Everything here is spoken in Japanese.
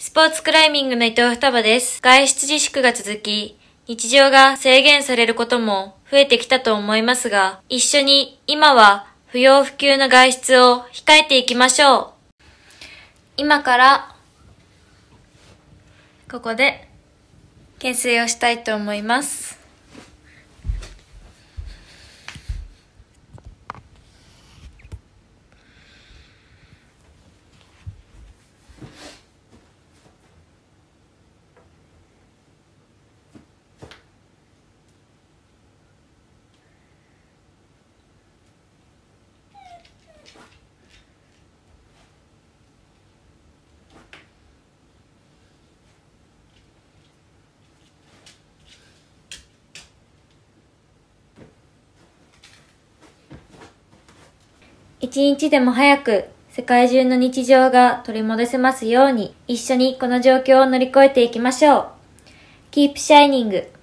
スポーツクライミングの伊藤双葉です。外出自粛が続き、日常が制限されることも増えてきたと思いますが、一緒に今は不要不急の外出を控えていきましょう。今から、ここで、懸垂をしたいと思います。一日でも早く世界中の日常が取り戻せますように一緒にこの状況を乗り越えていきましょう。Keep Shining